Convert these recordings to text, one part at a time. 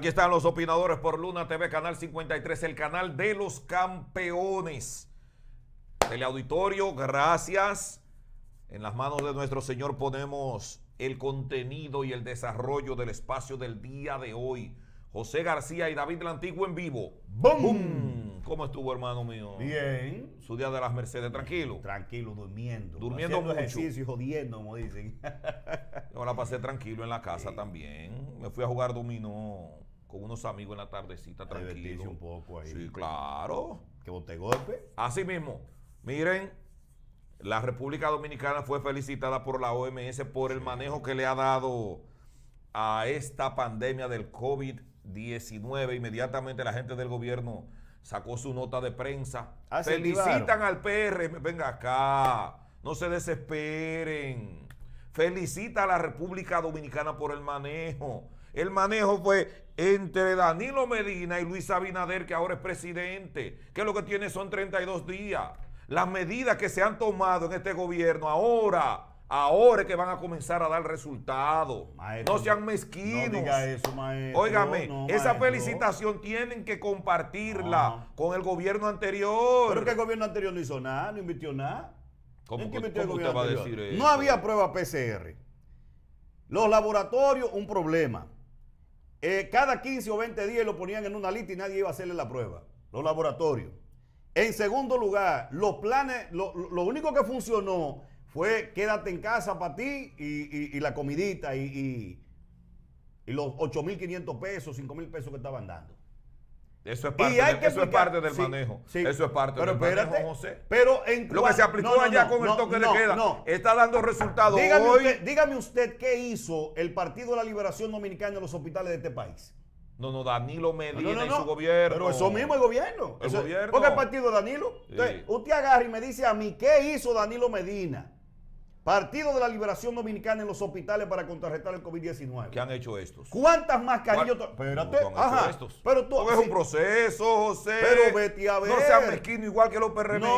Aquí están los opinadores por Luna TV, Canal 53, el canal de los campeones. Teleauditorio, gracias. En las manos de nuestro Señor ponemos el contenido y el desarrollo del espacio del día de hoy. José García y David Lantigua en vivo. ¡Bum! ¿Cómo estuvo, hermano mío? Bien. Su día de las Mercedes, tranquilo. Tranquilo, durmiendo. Durmiendo Haciendo ejercicio y jodiendo, como dicen. Yo pasé tranquilo en la casa también. Me fui a jugar dominó con unos amigos en la tardecita, tranquilo. un poco ahí. Sí, claro. Que bote golpe. Así mismo. Miren, la República Dominicana fue felicitada por la OMS por el manejo que le ha dado a esta pandemia del COVID-19. Inmediatamente la gente del gobierno sacó su nota de prensa. Ah, Felicitan al PR. Venga acá, no se desesperen. Felicita a la República Dominicana por el manejo. El manejo fue entre Danilo Medina y Luis Abinader, que ahora es presidente, que lo que tiene son 32 días. Las medidas que se han tomado en este gobierno ahora, ahora es que van a comenzar a dar resultados. No sean mezquinos. No Óigame, esa felicitación tienen que compartirla ah. con el gobierno anterior. Pero que el gobierno anterior no hizo nada, no invirtió nada. ¿Cómo, decir No había prueba PCR. Los laboratorios, un problema. Eh, cada 15 o 20 días lo ponían en una lista y nadie iba a hacerle la prueba, los laboratorios. En segundo lugar, los planes, lo, único que funcionó fue quédate en casa para ti y, la comidita y, y los 8.500 pesos, 5.000 pesos que estaban dando. Eso es parte, eso es parte del manejo. eso es parte pero del José. Pero Lo que se aplicó allá con el toque de queda está dando resultados dígame Usted, dígame qué hizo el Partido de la Liberación Dominicana en los hospitales de este país. No, no, Danilo Medina y su gobierno. Pero eso mismo el gobierno. El gobierno. Porque el partido de Danilo. usted agarra y me dice a mí, ¿qué hizo Danilo Medina? Partido de la Liberación Dominicana en los hospitales para contrarrestar el COVID-19. ¿Qué han hecho estos? ¿Cuántas mascarillas? Espérate, ajá. Estos? Pero tú. es un proceso, José. Pero vete a ver. No seas mezquino igual que los PRMistas.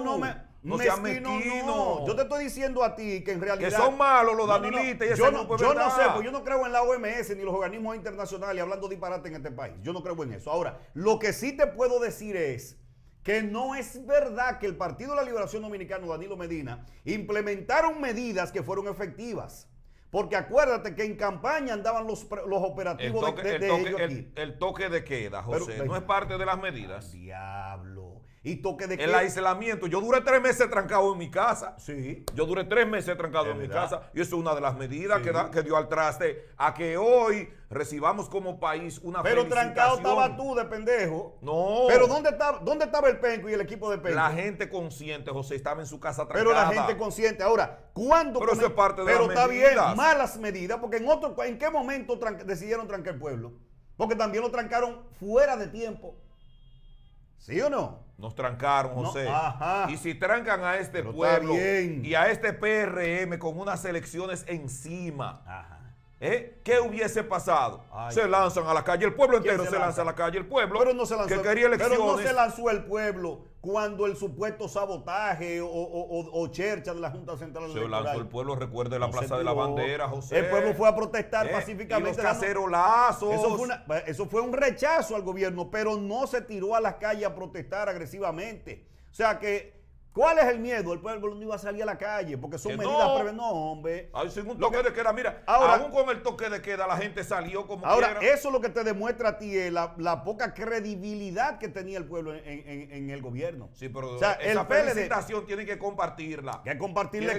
No, tú. no No seas mezquino. Yo te estoy diciendo a ti que en realidad. Que son malos los danilistas y ese yo no, Yo no sé, pues yo no creo en la OMS ni los organismos internacionales hablando disparate en este país. Yo no creo en eso. Ahora, lo que sí te puedo decir es que no es verdad que el Partido de la Liberación Dominicana, Danilo Medina, implementaron medidas que fueron efectivas. Porque acuérdate que en campaña andaban los, los operativos de, el toque, ellos aquí. El, toque de queda, José, no es parte de las medidas. Diablo y toque de El aislamiento. Yo duré tres meses trancado en mi casa. Sí. Yo duré tres meses trancado en mi casa. Y eso es una de las medidas que, que, dio al traste a que hoy recibamos como país una Pero trancado estaba tú de pendejo. No. Pero ¿dónde estaba, dónde estaba el penco y el equipo de penco? La gente consciente, José, estaba en su casa trancada. Pero la gente consciente. Ahora, ¿cuándo? Pero eso es parte de las está bien, malas medidas, porque en otro, ¿en qué momento decidieron trancar el pueblo? Porque también lo trancaron fuera de tiempo. ¿Sí o no? Nos trancaron, José. Y si trancan a este pueblo y a este PRM con unas elecciones encima, ¿Eh? ¿Qué hubiese pasado? se lanzan a la calle, el pueblo entero se, lanza? a la calle, el pueblo pero no se lanzó, que quería elecciones. Pero no se lanzó el pueblo cuando el supuesto sabotaje o, chercha de la Junta Central Electoral. Se lanzó el pueblo, recuerde la Plaza de la Bandera, José. El pueblo fue a protestar ¿Eh? pacíficamente. Y cacerolazos. Eso fue, eso fue un rechazo al gobierno, pero no se tiró a las calles a protestar agresivamente. O sea que ¿Cuál es el miedo? El pueblo no iba a salir a la calle porque son medidas no. No, hombre. un toque de queda, mira, ahora, aún con el toque de queda la gente salió como Ahora, eso eso lo que te demuestra a ti eh, la, poca credibilidad que tenía el pueblo en, el gobierno. Sí, pero o esa felicitación tienen que compartirla. Que que, compartirla.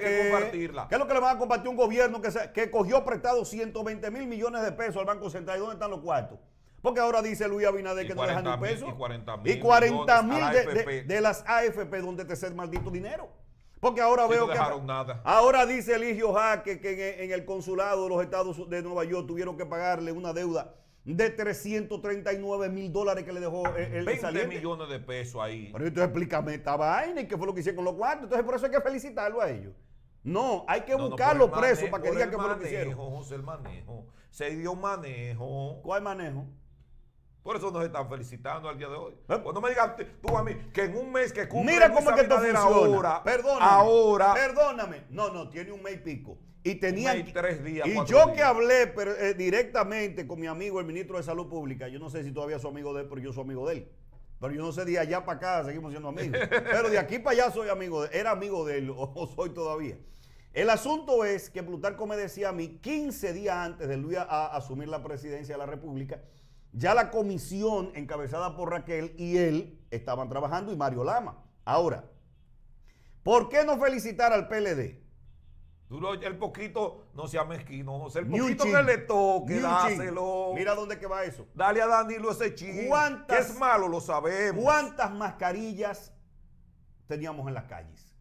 ¿Qué es lo que le van a compartir un gobierno que, que cogió prestado 120 mil millones de pesos al Banco Central? ¿Y dónde están los cuartos? Porque ahora dice Luis Abinader que 40, no dejan ni peso. Y 40 mil, y 40 mil de, las AFP donde te ser maldito dinero. Porque ahora veo no que. Nada. Ahora dice Eligio Jaque que en, el consulado de los Estados de Nueva York tuvieron que pagarle una deuda de 339 mil dólares que le dejó el, 20 millones de pesos ahí. Pero entonces explícame esta vaina y qué fue lo que hicieron con los cuartos. Entonces por eso hay que felicitarlo a ellos. No, hay que buscarlo preso para que digan qué fue lo que hicieron. José, el manejo. Se dio manejo. ¿Cuál manejo? Por eso nos están felicitando al día de hoy. Cuando me digas tú a mí que en un mes que cumple Mira cómo es que esto funciona. Ahora, perdóname, ahora. Perdóname. No, no, tiene un mes y pico. Y tenían. tres días. Y yo que hablé eh, directamente con mi amigo, el ministro de Salud Pública. Yo no sé si todavía soy amigo de él, pero yo soy amigo de él. Pero yo no sé, de allá para acá seguimos siendo amigos. Pero de aquí para allá soy amigo de él. Era amigo de él, o, soy todavía. El asunto es que Plutarco me decía a mí 15 días antes de Luis asumir la presidencia de la República ya la comisión encabezada por Raquel y él estaban trabajando y Mario Lama. Ahora, ¿por qué no felicitar al PLD? el poquito no sea mezquino, José. El poquito que le toque, dáselo. Mira dónde que va eso. Dale a Danilo ese chingo. que es malo, lo sabemos. ¿Cuántas mascarillas teníamos en las calles?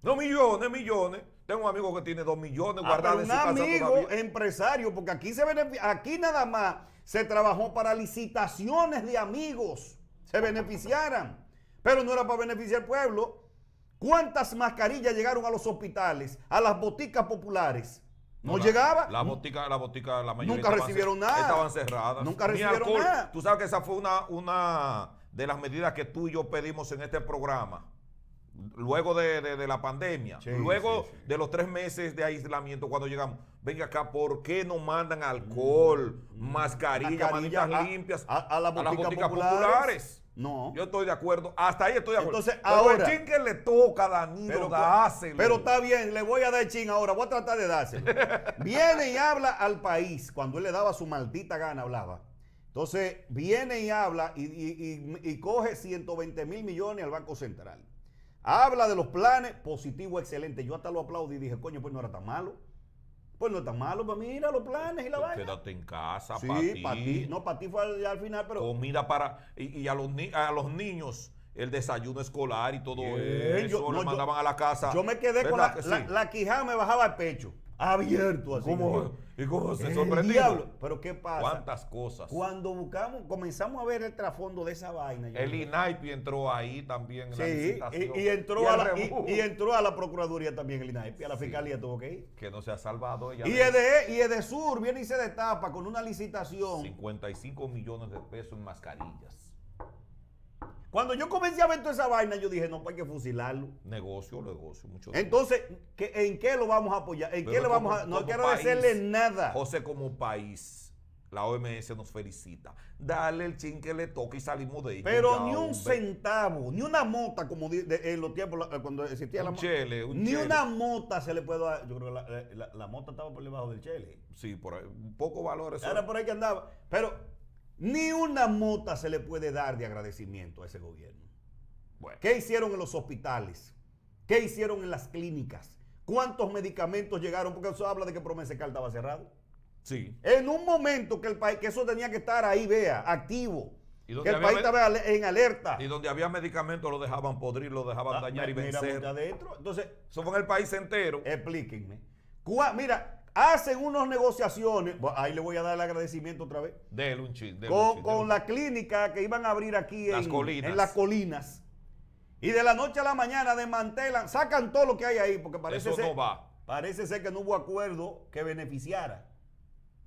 No, millones, millones. Tengo un amigo que tiene dos millones ah, guardados en Un amigo empresario, porque aquí se aquí nada más se trabajó para licitaciones de amigos. Se beneficiaran. Pero no era para beneficiar al pueblo. ¿Cuántas mascarillas llegaron a los hospitales, a las boticas populares? No, llegaban. la, llegaba. La botica, la botica, la mayoría. Nunca recibieron nada. Estaban cerradas. Nunca recibieron nada. Tú sabes que esa fue una, una de las medidas que tú y yo pedimos en este programa luego de, la pandemia, luego de los tres meses de aislamiento, cuando llegamos, venga acá, ¿por qué no mandan alcohol, mm, mm, mascarilla, mascarillas, limpias a, las boticas populares? No. Yo estoy de acuerdo. Hasta ahí estoy de acuerdo. Entonces, ahora. El chin que le toca a Danilo, pero, pero está bien, le voy a dar chin ahora. Voy a tratar de dárselo. viene y habla al país. Cuando él le daba su maldita gana, hablaba. Entonces, viene y habla y, y coge 120 mil millones al Banco Central. Habla de los planes, positivo, excelente. Yo hasta lo aplaudí y dije, coño, pues no era tan malo. Pues no tan malo, pues mira los planes y la vaina. Quédate en casa, sí, para ti. No, para ti fue al, final, pero. Comida para. Y, a, los a los niños, el desayuno escolar y todo eso. Yo, no, mandaban a la casa. Yo me quedé con la, la, quijada, me bajaba el pecho abierto así. ¿Cómo, ¿Y cómo se sorprendió? Pero ¿qué pasa? ¿Cuántas cosas? Cuando buscamos, comenzamos a ver el trasfondo de esa vaina. El INAIPI entró ahí también en sí, la licitación. Y, entró a la, entró a la Procuraduría también el INAIPI, a la Fiscalía tuvo que ir. Que no se ha salvado ella. Y EDE, de Sur viene y se destapa con una licitación. 55 millones de pesos en mascarillas. Cuando yo comencé a ver toda esa vaina, yo dije, no, pues hay que fusilarlo. Negocio, negocio, mucho Entonces, ¿en qué lo vamos a apoyar? ¿En qué le vamos a.? No quiero decirle nada. José, como país, la OMS nos felicita. Dale el chin que le toque y salimos de ahí. Pero ni un centavo, ni una mota, como en los tiempos cuando existía la mota. Chele, ni una mota se le puede dar. Yo creo que la, mota estaba por debajo del chele. Sí, por ahí, poco valor eso. Era por ahí que andaba. Pero ni una mota se le puede dar de agradecimiento a ese gobierno. ¿Qué hicieron en los hospitales? ¿Qué hicieron en las clínicas? ¿Cuántos medicamentos llegaron? Porque eso habla de que Promesecal estaba cerrado. Sí. En un momento que el país, que eso tenía que estar ahí, vea, activo. que el país estaba en alerta. Y donde había medicamentos lo dejaban podrir, lo dejaban ah, dañar y vencer. Entonces, eso fue en el país entero. Explíquenme. mira, hacen unas negociaciones, ahí le voy a dar el agradecimiento otra vez, de un con, la clínica que iban a abrir aquí en, las colinas. Y de la noche a la mañana desmantelan, sacan todo lo que hay ahí, porque parece, Eso ser, va. parece ser que no hubo acuerdo que beneficiara.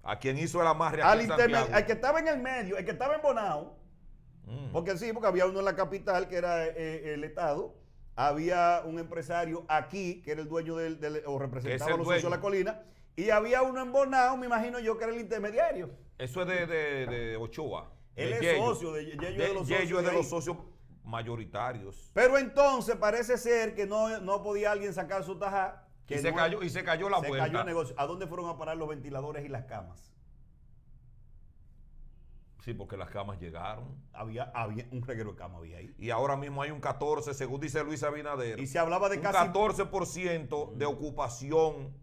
A quien hizo la más al, al que estaba en el medio, el que estaba en Bonao, mm. porque sí, porque había uno en la capital que era eh, el Estado, había un empresario aquí que era el dueño del, o representaba a los de la colina, y había uno embonado, me imagino yo, que era el intermediario. Eso es de, de, de Ochoa. Él es socio, de, los socios. es de los socios mayoritarios. Pero entonces parece ser que no, podía alguien sacar su taja. y, se cayó, y se cayó la se Cayó el negocio. ¿A dónde fueron a parar los ventiladores y las camas? Sí, porque las camas llegaron. Había, un reguero de camas ahí. Y ahora mismo hay un 14, según dice Luis Abinader. Y se hablaba de un 14% de ocupación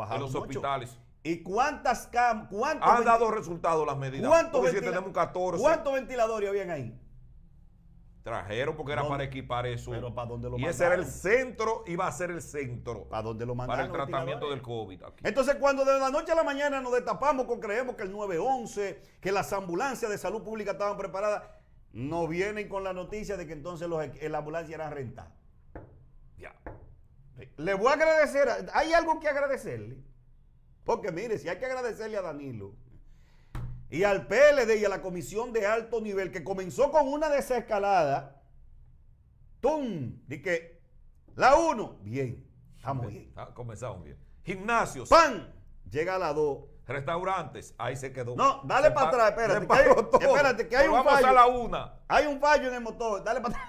a los hospitales. ¿Y cuántas camas? Han dado resultados las medidas. ¿Cuántos, tenemos 14, ¿cuántos ventiladores habían ahí? Trajeron porque era para equipar eso. Pero ¿para dónde lo y ese era el centro, iba a ser el centro. ¿Para dónde lo mandaron? Para el tratamiento del COVID. Entonces, cuando de la noche a la mañana nos destapamos con creemos que el 911, que las ambulancias de salud pública estaban preparadas, nos vienen con la noticia de que entonces los, eh, la ambulancia era rentada. Ya. Le voy a agradecer, hay algo que agradecerle. Porque mire, si hay que agradecerle a Danilo y al PLD y a la comisión de alto nivel que comenzó con una desescalada, ¡tum! De que la 1, bien, estamos bien. Ah, comenzamos bien. Gimnasios. ¡Pan! Llega a la 2. Restaurantes, ahí se quedó. No, dale para atrás, espérate. Que hay, espérate, que hay un vamos a la una. Hay un fallo en el motor, dale para atrás.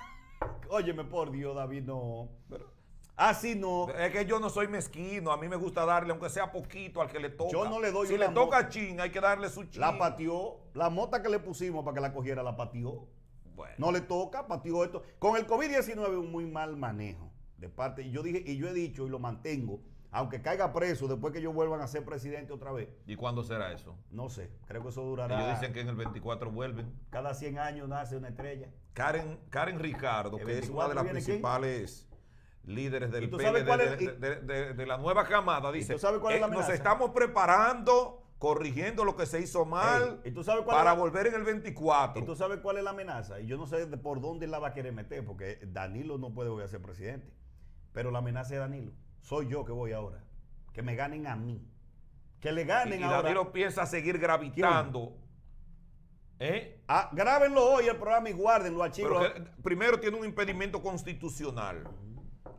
Óyeme, por Dios, David, no. Pero, Así ah, no. Es que yo no soy mezquino. A mí me gusta darle, aunque sea poquito, al que le toca. Yo no le doy Si le toca a hay que darle su China. La pateó. La mota que le pusimos para que la cogiera, la pateó. Bueno. No le toca, pateó esto. Con el COVID-19 un muy mal manejo de parte. Y yo dije, y yo he dicho, y lo mantengo, aunque caiga preso después que ellos vuelvan a ser presidente otra vez. ¿Y cuándo será eso? No sé. Creo que eso durará. Ellos dicen que en el 24 vuelven. Cada 100 años nace una estrella. Karen, Karen Ricardo, que es una de las principales líderes del PLD, de, la nueva camada, dice, sabes cuál eh, nos estamos preparando corrigiendo lo que se hizo mal para volver en el 24. ¿Y tú sabes cuál es la amenaza? Y yo no sé por dónde la va a querer meter, porque Danilo no puede volver a ser presidente. Pero la amenaza es Danilo. Soy yo que voy ahora. Que me ganen a mí. Que le ganen y, y Danilo piensa seguir gravitando. ¿Eh? Ah, grábenlo hoy el programa y guárdenlo, archivos. Primero tiene un impedimento constitucional. Mm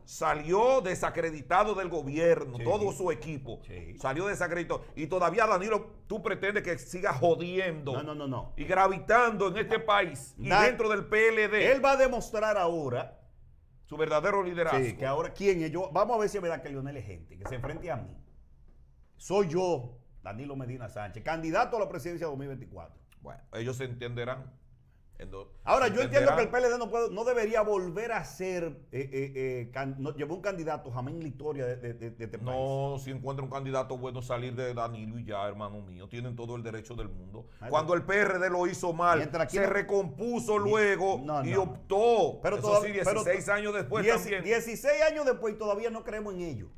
salió desacreditado del gobierno, todo su equipo salió desacreditado. Y todavía, Danilo, tú pretendes que siga jodiendo y gravitando en este país y dentro del PLD. Él va a demostrar ahora su verdadero liderazgo. Sí, que ahora, ¿quién es yo? Vamos a ver si es verdad que Leonel es gente, que se enfrente a mí. Soy yo, Danilo Medina Sánchez, candidato a la presidencia de 2024. Bueno, ellos se entenderán. Ahora, yo entiendo que el PLD no, debería volver a ser, eh, eh, eh, llevó un candidato, jamás en de, de, este No, si encuentra un candidato bueno, salir de Danilo y ya, hermano mío, tienen todo el derecho del mundo. Cuando el PRD lo hizo mal, se recompuso luego y optó. Pero 16 años después 16 años después y todavía no creemos en ello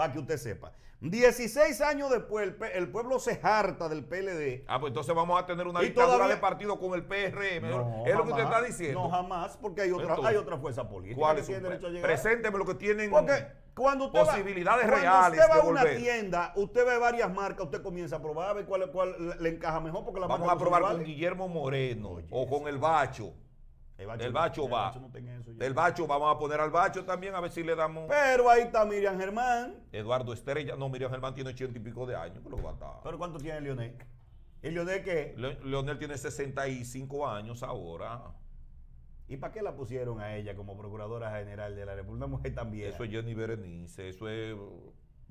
para que usted sepa. 16 años después, el, pueblo se harta del PLD. Ah, pues entonces vamos a tener una dictadura de partido con el PRM. es lo que usted está diciendo. No, jamás, porque hay otra, hay otra fuerza política. ¿Cuál Presénteme lo que tienen. Porque cuando usted posibilidades va, reales. Cuando usted va a una tienda, usted ve varias marcas, usted comienza a probar a ver cuál, le encaja mejor. Porque la vamos a probar con Guillermo Moreno o con el Bacho. El bacho, va. El bacho, vamos a poner al bacho también a ver si le damos. Pero ahí está Miriam Germán. Eduardo Estrella. No, Miriam Germán tiene ochenta y pico de años. Pero, va ¿Pero cuánto tiene Leonel? ¿El Leonel qué? Leonel tiene 65 años ahora. ¿Y para qué la pusieron a ella como procuradora general de la República? mujer también. Eso es Jenny Berenice, eso es.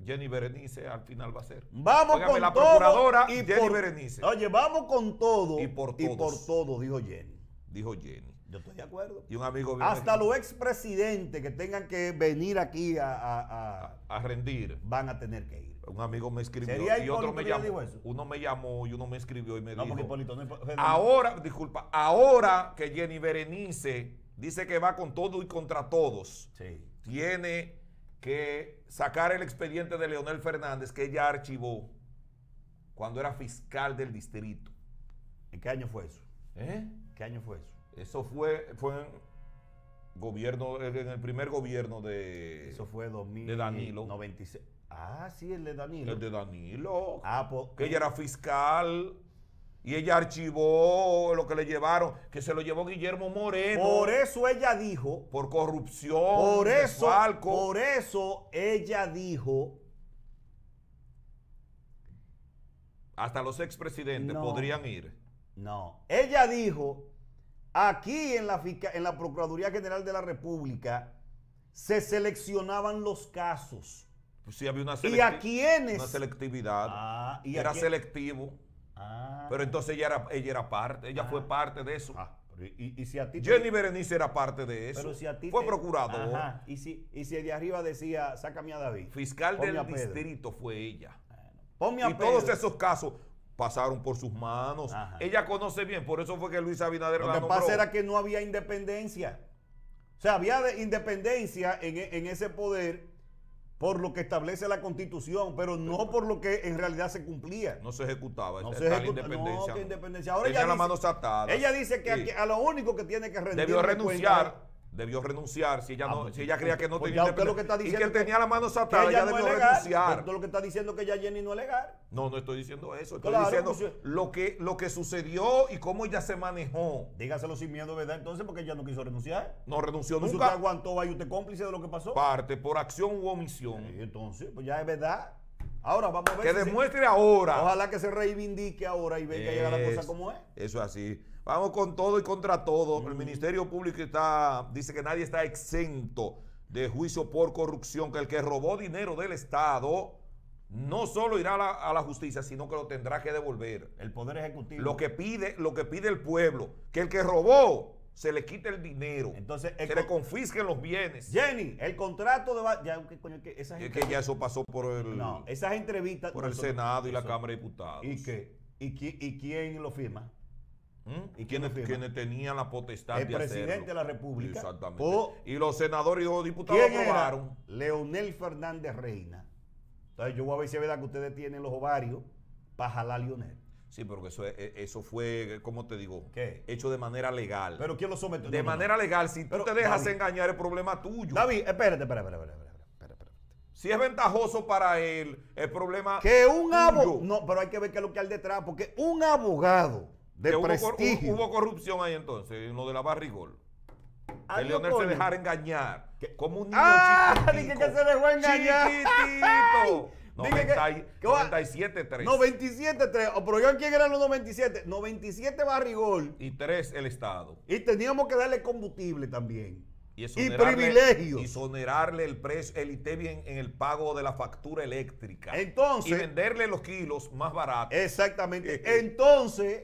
Jenny Berenice al final va a ser. Vamos con la procuradora y Jenny Berenice. Oye, vamos con todo. Y por todo. Y por todo, dijo Jenny. Dijo Jenny. Yo estoy de acuerdo. Y un amigo Hasta los expresidentes que tengan que venir aquí a, a, rendir. Van a tener que ir. Un amigo me escribió y otro me llamó. Uno me llamó y uno me escribió y me dijo. ahora, disculpa, ahora que Jenny Berenice dice que va con todo y contra todos, tiene que sacar el expediente de Leonel Fernández que ella archivó cuando era fiscal del distrito. ¿En qué año fue eso? ¿Eh? ¿Qué año fue eso? Eso fue, fue en gobierno, en el primer gobierno de. Eso fue 2000, de Danilo. Ah, sí, el de Danilo. El de Danilo. Ah, pues, que eh. ella era fiscal. Y ella archivó lo que le llevaron, que se lo llevó Guillermo Moreno. Por eso ella dijo. Por corrupción. Por eso. Por eso ella dijo. Hasta los expresidentes podrían ir. No. Ella dijo Aquí en la, Procuraduría General de la República se seleccionaban los casos. Pues sí, había una ¿Y a quiénes? Una selectividad. Ah, era selectivo. Ah. Pero entonces ella era, parte, ella fue ah. parte de eso. Y, Jenny Berenice era parte de eso. fue procuradora procurador. ¿Y, si, de arriba decía, sácame a David. Fiscal del distrito fue ella. a y todos esos casos pasaron por sus manos. Ella conoce bien, por eso fue que Luis Abinader Lo la que pasa era que no había independencia. O sea, había independencia e, en, ese poder por lo que establece la constitución, pero no por lo que en realidad se cumplía. No se ejecutaba. No se ejecutaba. Independencia, no, independencia. Ahora ella dice, que a, lo único que tiene que renunciar debió renunciar si ella ah, pues creía que no tenía y que, él tenía la mano satada, ella, debió renunciar todo lo que está diciendo que ya Jenny no es legal no no estoy diciendo eso estoy diciendo pues, eh. lo que lo que sucedió y cómo ella se manejó dígaselo sin miedo verdad entonces porque ella no quiso renunciar no renunció pues, nunca usted aguantó ahí usted cómplice de lo que pasó parte por acción u omisión entonces pues ya es verdad Ahora vamos a ver. Que demuestre ahora. Ojalá que se reivindique ahora y vea que llega la cosa como es. Eso es así. Vamos con todo y contra todo. El mm. Ministerio Público está, dice que nadie está exento de juicio por corrupción, que el que robó dinero del Estado no solo irá a la, justicia, sino que lo tendrá que devolver. El Poder Ejecutivo. Lo que pide, lo que pide el pueblo, que el que robó se le quite el dinero. Entonces, se le confisquen los bienes. Jenny, el contrato de es que ya eso pasó por el no, esas entrevistas por el Senado y la Cámara de Diputados. ¿Y qué? ¿Y quién lo firma? ¿Mm? Y quienes, tenían la potestad de hacerlo. presidente de la República. Exactamente. y los senadores y los diputados aprobaron. Leonel Fernández Reina. Entonces yo voy a ver si es verdad que ustedes tienen los ovarios para jalar a Leonel. Sí, pero eso, eh, eso fue, ¿cómo te digo? ¿Qué? Hecho de manera legal. ¿Pero quién lo sometió? De manera legal. Si pero, tú te dejas engañar, el problema tuyo. David, espérate, espérate, espérate. espérate. Si es ventajoso para él, el problema. Que un abogado. No, pero hay que ver qué es lo que hay detrás, porque un abogado de hubo, prestigio. Hubo, corrupción ahí entonces, en lo de la barrigol. Ah, el Leonel se dejara engañar. Como un niño ¡Ah! Dije que se dejó engañar. Chiquitito. 97-3. No, 3 pero yo quién eran los 97. 97 barrigol. Y 3 el Estado. Y teníamos que darle combustible también. Y, privilegios. Y sonerarle el precio, el ITEBI en, en, el pago de la factura eléctrica. Entonces. Y venderle los kilos más baratos. Exactamente. Eh, eh. Entonces,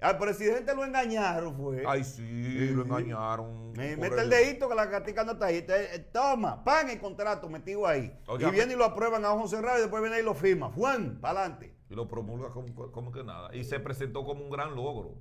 al presidente lo engañaron, fue. Ay, sí, lo engañaron. mete el dedito que la gatica no está ahí. Eh, toma, pan el contrato metido ahí. y viene y lo aprueban a ojos cerrado, y después viene y lo firma. Juan, para adelante. Y lo promulga como, que nada. Y se presentó como un gran logro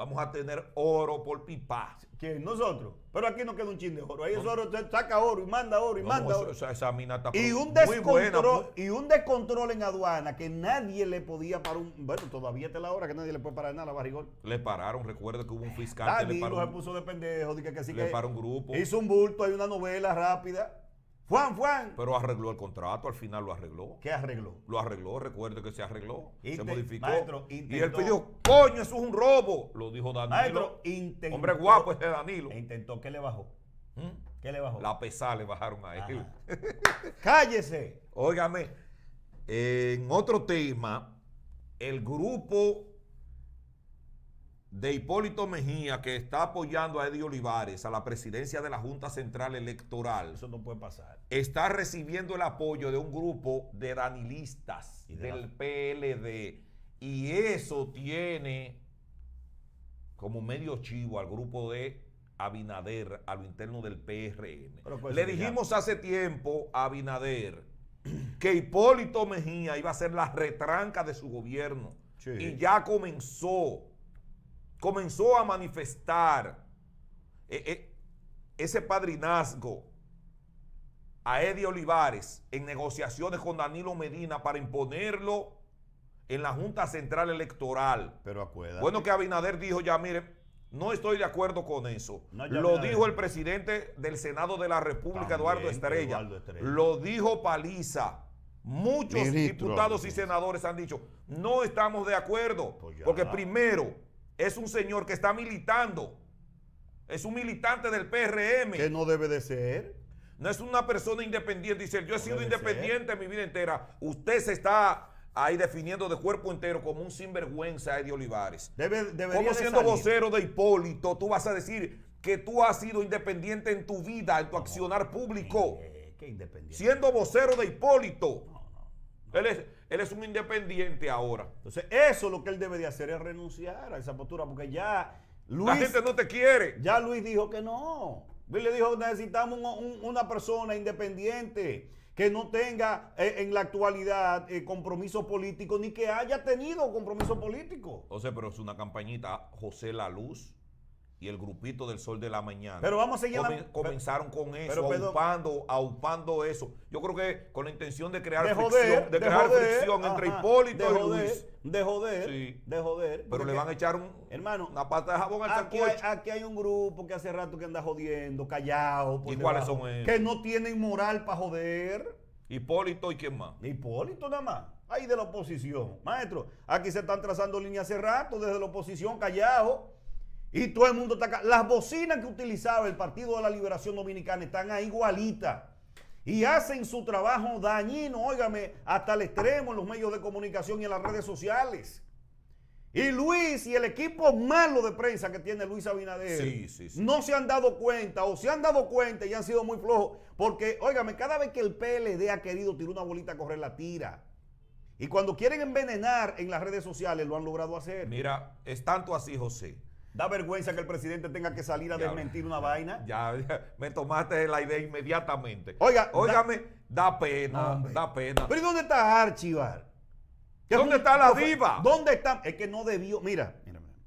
vamos a tener oro por pipa. ¿Quién? Nosotros. Pero aquí no queda un chin de oro. Ahí es oro, saca oro y manda oro y manda oro. Esa, y un, descontrol, pues. y un descontrol en aduana que nadie le podía parar un. Bueno, todavía te la hora que nadie le puede parar nada a Barrigol. Le pararon, recuerdo que hubo un eh, fiscal. que le puso de pendejo. que, le que paró un grupo. Hizo un bulto, hay una novela rápida. Juan, Juan. Pero arregló el contrato, al final lo arregló. ¿Qué arregló? Lo arregló, recuerde que se arregló. se modificó. Maestro, y él pidió, coño, eso es un robo. Lo dijo Danilo. Maestro, intentó, Hombre guapo este Danilo. E intentó, ¿qué le bajó? ¿Mm? ¿Qué le bajó? La pesada le bajaron a él. ¡Cállese! Óigame, en otro tema, el grupo de Hipólito Mejía, que está apoyando a Eddie Olivares a la presidencia de la Junta Central Electoral. Eso no puede pasar. Está recibiendo el apoyo de un grupo de danilistas del PLD. Y eso tiene como medio chivo al grupo de Abinader, al lo interno del PRM. Le dijimos hace tiempo a Abinader que Hipólito Mejía iba a ser la retranca de su gobierno. Y ya comenzó comenzó a manifestar eh, eh, ese padrinazgo a Eddie Olivares en negociaciones con Danilo Medina para imponerlo en la Junta Central Electoral. Pero Bueno, que Abinader dijo ya, mire, no estoy de acuerdo con eso. lo dijo el presidente del Senado de la República, Eduardo, Estrella. Estrella. Lo dijo Paliza. Muchos diputados y senadores han dicho, no estamos de acuerdo. Pues porque primero es un señor que está militando. Es un militante del PRM. Que no debe de ser. No es una persona independiente. Dice, yo he sido independiente mi vida entera. Usted se está ahí definiendo de cuerpo entero como un sinvergüenza Eddie Olivares. Debe, como siendo vocero de Hipólito, tú vas a decir que tú has sido independiente en tu vida, en tu accionar público. Eh, ¿Qué, independiente? Siendo vocero de Hipólito. Él es, un independiente ahora. Entonces, eso lo que él debe de hacer es renunciar a esa postura, porque ya Luis... La gente no te quiere. Ya Luis dijo que no. Luis le dijo, necesitamos una persona independiente que no tenga eh, en la actualidad eh, compromiso político, ni que haya tenido compromiso político. O sea, pero es una campañita, José La Luz y el grupito del Sol de la Mañana. Pero vamos a seguir. comenzaron con eso, aupando, aupando eso. Yo creo que con la intención de crear fricción, de, crear fricción entre Hipólito y Luis. De joder, de joder. Pero le van a echar un, hermano, una pata de jabón al aquí hay, aquí hay un grupo que hace rato que anda jodiendo, callado. ¿Y cuáles son ellos? Que no tienen moral para joder. Hipólito y quién más. Hipólito nada más. Ahí de la oposición. Maestro, aquí se están trazando líneas hace rato desde la oposición, callado. Y todo el mundo está acá. Las bocinas que utilizaba el Partido de la Liberación Dominicana están ahí igualitas. Y hacen su trabajo dañino, óigame, hasta el extremo en los medios de comunicación y en las redes sociales. Y Luis y el equipo malo de prensa que tiene Luis Abinader sí, no se han dado cuenta o se han dado cuenta y han sido muy flojos. Porque, óigame, cada vez que el PLD ha querido tirar una bolita a correr, la tira. Y cuando quieren envenenar en las redes sociales, lo han logrado hacer. Mira, es tanto así, José, Da vergüenza que el presidente tenga que salir a desmentir una vaina. Ya, ya, me tomaste la idea inmediatamente. Oiga, óigame, da, pena, da pena. Pero dónde está Archivar? ¿Dónde está la diva? ¿Dónde está? Es que no debió, mira,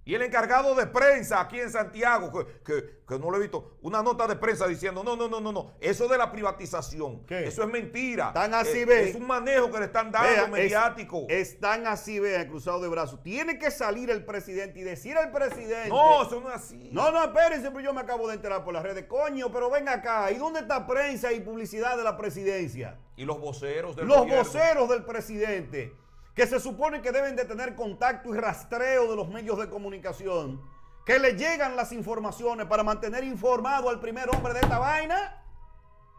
y el encargado de prensa aquí en Santiago, que, no lo he visto, una nota de prensa diciendo, no, no, no, no, no, eso de la privatización, eso es mentira. Están eh, así, ve, es un manejo que le están dando mediático. están así, ve, cruzado de brazos. Tiene que salir el presidente y decir al presidente. No, eso no es así. No, no, espérense, pero yo me acabo de enterar por las redes. Coño, pero ven acá, ¿y dónde está prensa y publicidad de la presidencia? Y los voceros del Los voceros del presidente que se supone que deben de tener contacto y rastreo de los medios de comunicación, que le llegan las informaciones para mantener informado al primer hombre de esta vaina.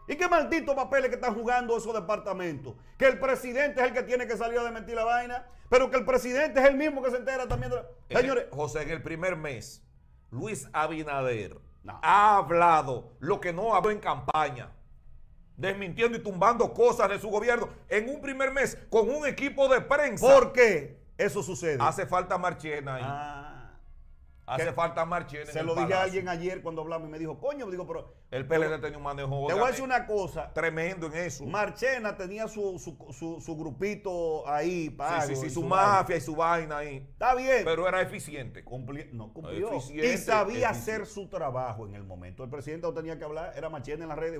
¿Y qué maldito papeles que están jugando esos departamentos? Que el presidente es el que tiene que salir a desmentir la vaina, pero que el presidente es el mismo que se entera también. De la... Eh, Señores. José, en el primer mes, Luis Abinader ha hablado lo que no habló en campaña desmintiendo y tumbando cosas de su gobierno en un primer mes con un equipo de prensa. ¿Por qué eso sucede? Hace falta Marchena ahí. Ah. Hace falta Marchena. Se lo dije a alguien ayer cuando hablamos y me dijo, coño, digo, pero. El PLD tenía un manejo. Te voy a decir una cosa. Tremendo en eso. Marchena tenía su, grupito ahí para. Sí, su, mafia y su vaina ahí. Está bien. Pero era eficiente. no, cumplió. y sabía hacer su trabajo en el momento. El presidente no tenía que hablar, era Marchena en las redes.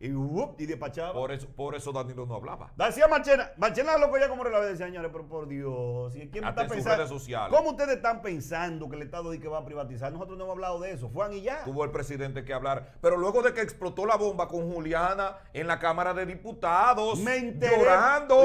Y, despachaba. Por eso, por eso Danilo no hablaba. Decía Marchena, Marchena lo veía como la vez, señores, pero por Dios. ¿y quién está pensando? ¿Cómo ustedes están pensando que el Estado dice que va a privatizar? Nosotros no hemos hablado de eso. Juan y ya. Tuvo el presidente que hablar. Pero luego de que explotó la bomba con Juliana en la Cámara de Diputados, me enteré,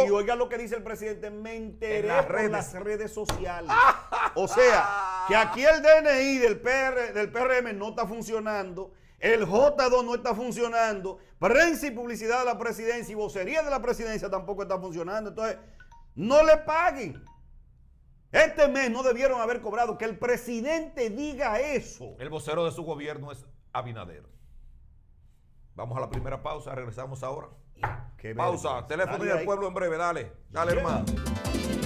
Y oiga lo que dice el presidente, me enteré en las, redes. las redes sociales. o sea, que aquí el DNI del, PR, del PRM no está funcionando el J2 no está funcionando. Prensa y publicidad de la presidencia y vocería de la presidencia tampoco está funcionando. Entonces, no le paguen. Este mes no debieron haber cobrado. Que el presidente diga eso. El vocero de su gobierno es Abinader. Vamos a la primera pausa. Regresamos ahora. pausa. Teléfono del pueblo en breve. Dale. Dale, hermano.